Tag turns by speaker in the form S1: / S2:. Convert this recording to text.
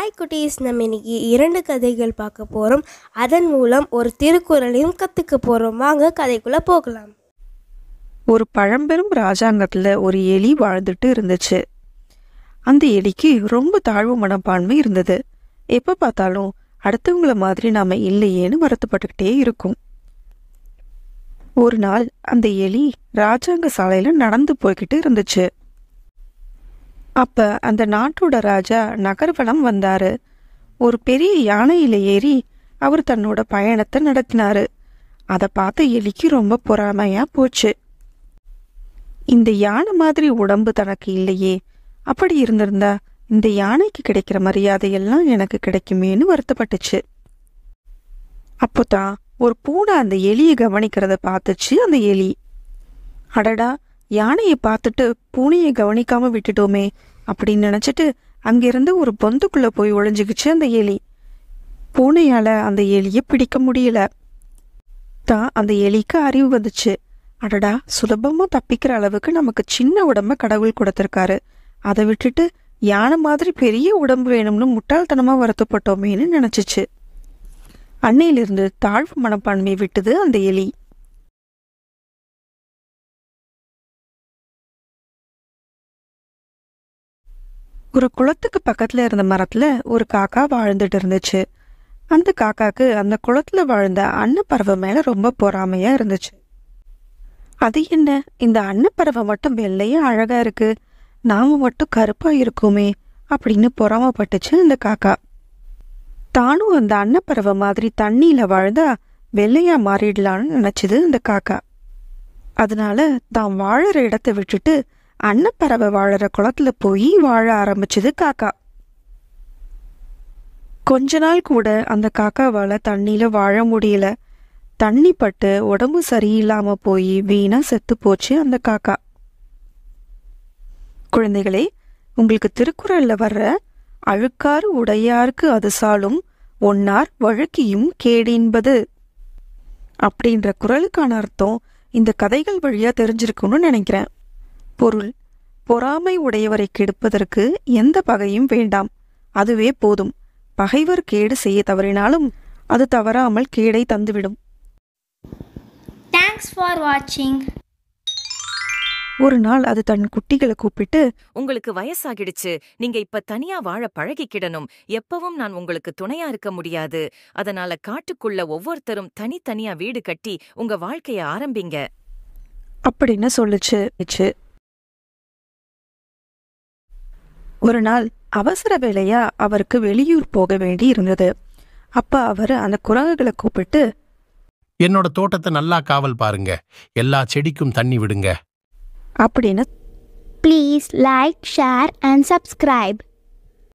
S1: hi குட்டீஸ் நம்ம இன்னைக்கு இரண்டு கதைகள் பார்க்க போகிறோம் அதன் மூலம் ஒரு திருக்குறளையும் கற்றுக்க போகிறோம் வாங்க கதைக்குள்ளே போகலாம் ஒரு பழம்பெரும் ராஜாங்கத்தில் ஒரு எலி வாழ்ந்துட்டு இருந்துச்சு அந்த எலிக்கு ரொம்ப தாழ்வு மனப்பான்மை இருந்தது எப்போ பார்த்தாலும் அடுத்தவங்கள மாதிரி நாம் இல்லையேன்னு வருத்தப்பட்டுக்கிட்டே இருக்கும் ஒரு நாள் அந்த எலி ராஜாங்க சாலையில் நடந்து போய்கிட்டு இருந்துச்சு அப்ப அந்த நாட்டோட ராஜா நகர்வலம் வந்தாரு ஒரு பெரிய யானையில ஏறி அவர் தன்னோட பயணத்தை நடத்தினாரு அதை பார்த்த எலிக்கு ரொம்ப பொறாமையா போச்சு இந்த யானை மாதிரி உடம்பு தனக்கு இல்லையே அப்படி இருந்திருந்தா இந்த யானைக்கு கிடைக்கிற மரியாதையெல்லாம் எனக்கு கிடைக்குமேனு வருத்தப்பட்டுச்சு அப்போதான் ஒரு பூனை அந்த எலியை கவனிக்கிறத பார்த்துச்சு அந்த எலி அடடா யானையை பார்த்துட்டு பூனையை கவனிக்காம விட்டுட்டோமே அப்படின்னு நினச்சிட்டு அங்கிருந்து ஒரு பொந்துக்குள்ளே போய் ஒழிஞ்சுக்குச்சு அந்த எலி பூனையால் அந்த எலியை பிடிக்க முடியல தான் அந்த எலிக்கு அறிவு வந்துச்சு அடடா சுலபமாக தப்பிக்கிற அளவுக்கு நமக்கு சின்ன உடம்ப கடவுள் கொடுத்துருக்காரு அதை விட்டுட்டு யானை மாதிரி பெரிய உடம்பு வேணும்னு முட்டாள்தனமாக வருத்தப்பட்டோமேன்னு நினச்சிச்சு அன்னையிலிருந்து தாழ்வு மனப்பான்மையை விட்டது அந்த எலி ஒரு குளத்துக்கு பக்கத்துல இருந்த மரத்துல ஒரு காக்கா வாழ்ந்துட்டு இருந்துச்சு அந்த காக்காக்கு அந்த குளத்துல வாழ்ந்த அன்னப்பறவை மேல ரொம்ப பொறாமையா இருந்துச்சு அது என்ன இந்த அன்னப்பறவை மட்டும் வெள்ளையே அழகா இருக்கு நாம மட்டும் கருப்பா இருக்குமே அப்படின்னு பொறாமப்பட்டுச்சு அந்த காக்கா தானும் அந்த அன்னப்பறவை மாதிரி தண்ணியில வாழ்ந்தா வெள்ளையா மாறிடலான்னு நினைச்சது அந்த காக்கா அதனால தான் வாழற இடத்தை விட்டுட்டு அன்னப்பறவை வாழற குளத்துல போய் வாழ ஆரம்பிச்சது காக்கா கொஞ்ச நாள் கூட அந்த காக்காவால தண்ணியில வாழ முடியல தண்ணி பட்டு உடம்பு சரியில்லாம போய் வீணா செத்து போச்சு அந்த காக்கா குழந்தைகளே உங்களுக்கு திருக்குறள்ல வர்ற அழுக்காறு உடையார்க்கு அது சாலும் ஒன்னார் வழுக்கியும் கேடின்பது அப்படின்ற குரலுக்கான அர்த்தம் இந்த கதைகள் வழியா தெரிஞ்சிருக்கும்னு நினைக்கிறேன் பொருள் பொறாமை உடையவரை கெடுப்பதற்கு எந்த பகையும் வேண்டாம் அதுவே போதும் பகைவர் கேடு செய்ய தவறினாலும் அது தவறாமல் கேடை தந்துவிடும் தேங்க்ஸ் ஃபார் வாட்சிங் ஒரு நாள் அது தன் குட்டிகளை கூப்பிட்டு உங்களுக்கு வயசாகிடுச்சு நீங்க இப்ப தனியா வாழ பழகிக்கிடணும் எப்பவும் நான் உங்களுக்கு துணையா இருக்க முடியாது அதனால காட்டுக்குள்ள ஒவ்வொருத்தரும் தனித்தனியா வீடு கட்டி உங்க வாழ்க்கைய ஆரம்பிங்க அப்படின்னு சொல்லுச்சு ஒரு நாள் அவசர வேலையா அவருக்கு வெளியூர் போக வேண்டி இருந்தது அப்ப அவர் அந்த குரங்குகளை கூப்பிட்டு என்னோட தோட்டத்தை நல்லா காவல் பாருங்க எல்லா செடிக்கும் தண்ணி விடுங்க அப்படின்னு please like share and subscribe